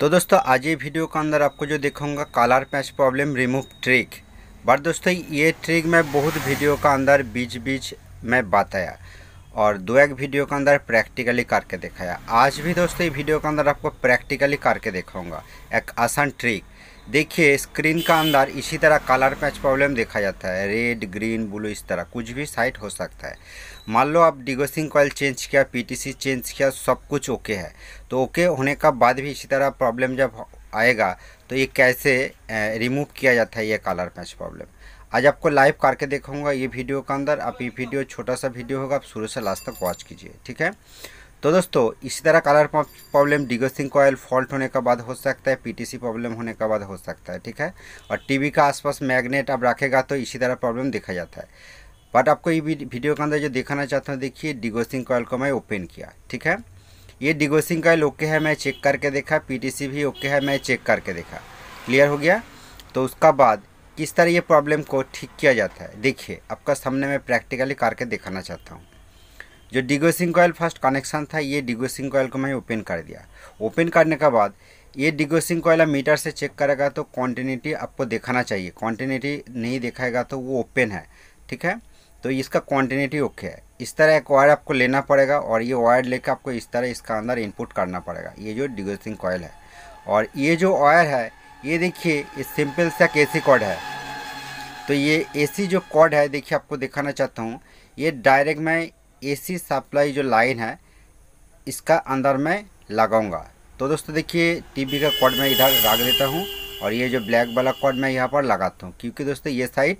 तो दोस्तों आज ये वीडियो के अंदर आपको जो देखूंगा colour patch problem remove trick but दोस्तों ये ट्रिक मैं बहुत वीडियो का अंदर बीच बीच में बताया और दो एक वीडियो के अंदर प्रैक्टिकली करके दिखाया आज भी दोस्तों ये वीडियो के अंदर आपको प्रैक्टिकली करके दिखाऊंगा एक आसान ट्रिक देखिए स्क्रीन का अंदर इसी तरह कलर पैच प्रॉब्लम देखा जाता है रेड ग्रीन ब्लू इस तरह कुछ भी साइट हो सकता है मान लो आप डिगोसिंग कॉयल चेंज किया पीटीसी चेंज किया सब कुछ ओके है तो ओके होने का बाद भी इसी तरह प्रॉब्लम जब आएगा तो ये कैसे रिमूव किया जाता है ये कलर पैच प्रॉब्लम आज आपको लाइव करके देखूंगा ये वीडियो का अंदर आप ये वीडियो छोटा सा वीडियो होगा आप शुरू से लास्ट तक वॉच कीजिए ठीक है तो दोस्तों इसी तरह colour problem degaussing coil fault होने के बाद हो सकता है पीटीसी प्रॉब्लम होने के बाद हो सकता है ठीक है और टीवी का आसपास मैग्नेट आप रखेगा तो इसी तरह प्रॉब्लम देखा जाता है बट आपको ये वीडियो के अंदर जो दिखाना चाहता हूँ देखिए डिगोसिंग कोयल को मैं ओपन किया ठीक है ये डिगोसिंग कोयल ओके है मैं चेक करके देखा पी भी ओके है मैं चेक करके देखा क्लियर हो गया तो उसका बाद किस तरह ये प्रॉब्लम को ठीक किया जाता है देखिए आपका सामने मैं प्रैक्टिकली करके दिखाना चाहता हूँ जो डिगोसिंग कॉयल फर्स्ट कनेक्शन था ये डिगोसिंग कॉयल को मैं ओपन कर दिया ओपन करने के बाद ये डिगोसिंग कॉयल मीटर से चेक करेगा तो कॉन्टिन्यूटी आपको दिखाना चाहिए कॉन्टिन्यूटी नहीं दिखाएगा तो वो ओपन है ठीक है तो इसका क्वान्टिनिटी ओके है इस तरह एक वायर आपको लेना पड़ेगा और ये वायर लेकर आपको इस तरह इसका अंदर इनपुट करना पड़ेगा ये जो डिगोसिंग कॉयल है और ये जो वायर है ये देखिए ये सिंपल सा ए सी कॉर्ड है तो ये एसी जो कॉर्ड है देखिए आपको दिखाना चाहता हूँ ये डायरेक्ट मैं एसी सप्लाई जो लाइन है इसका अंदर मैं लगाऊंगा तो दोस्तों देखिए टीवी का कॉर्ड मैं इधर रख देता हूँ और ये जो ब्लैक वाला कॉर्ड मैं यहाँ पर लगाता हूँ क्योंकि दोस्तों ये साइड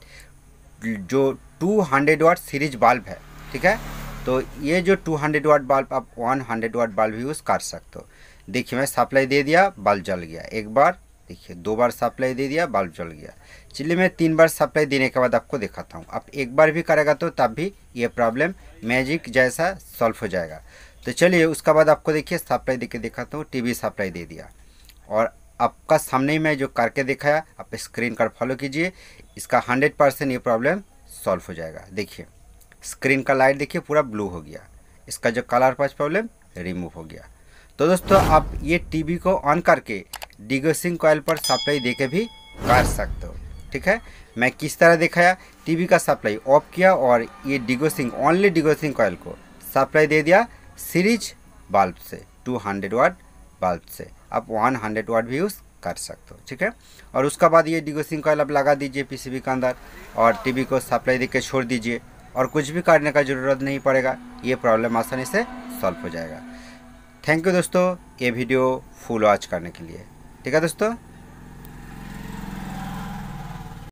जो 200 हंड्रेड वाट सीरीज बल्ब है ठीक है तो ये जो 200 हंड्रेड वाट बल्ब आप 100 हंड्रेड वाट बल्ब यूज़ कर सकते हो देखिए मैं सप्लाई दे दिया बल्ब जल गया एक बार देखिए दो बार सप्लाई दे दिया बल्ब जल गया चलिए मैं तीन बार सप्लाई देने के बाद आपको दिखाता हूँ आप एक बार भी करेगा तो तब भी ये प्रॉब्लम मैजिक जैसा सॉल्व हो जाएगा तो चलिए उसका बाद आपको देखिए सप्लाई दे के दिखाता हूँ टीवी सप्लाई दे दिया और आपका सामने ही मैं जो करके दिखाया आप स्क्रीन कार्ड फॉलो कीजिए इसका हंड्रेड परसेंट ये प्रॉब्लम सॉल्व हो जाएगा देखिए स्क्रीन का लाइट देखिए पूरा ब्लू हो गया इसका जो कलर पास प्रॉब्लम रिमूव हो गया तो दोस्तों आप ये टीवी को ऑन करके डिगोसिंग कॉयल पर सप्लाई देके भी कर सकते हो ठीक है मैं किस तरह दिखाया टीवी का सप्लाई ऑफ किया और ये डिगोसिंग ओनली डिगोसिंग कॉयल को सप्लाई दे दिया सीरीज बल्ब से 200 हंड्रेड वाट बल्ब से आप 100 हंड्रेड वाट भी यूज़ कर सकते हो ठीक है और उसका बाद ये डिगोसिंग कॉयल आप लगा दीजिए पीसीबी के अंदर और टी को सप्लाई दे के छोड़ दीजिए और कुछ भी करने का ज़रूरत नहीं पड़ेगा ये प्रॉब्लम आसानी से सॉल्व हो जाएगा थैंक यू दोस्तों ये वीडियो फुल वॉच करने के लिए ठीक है दोस्तों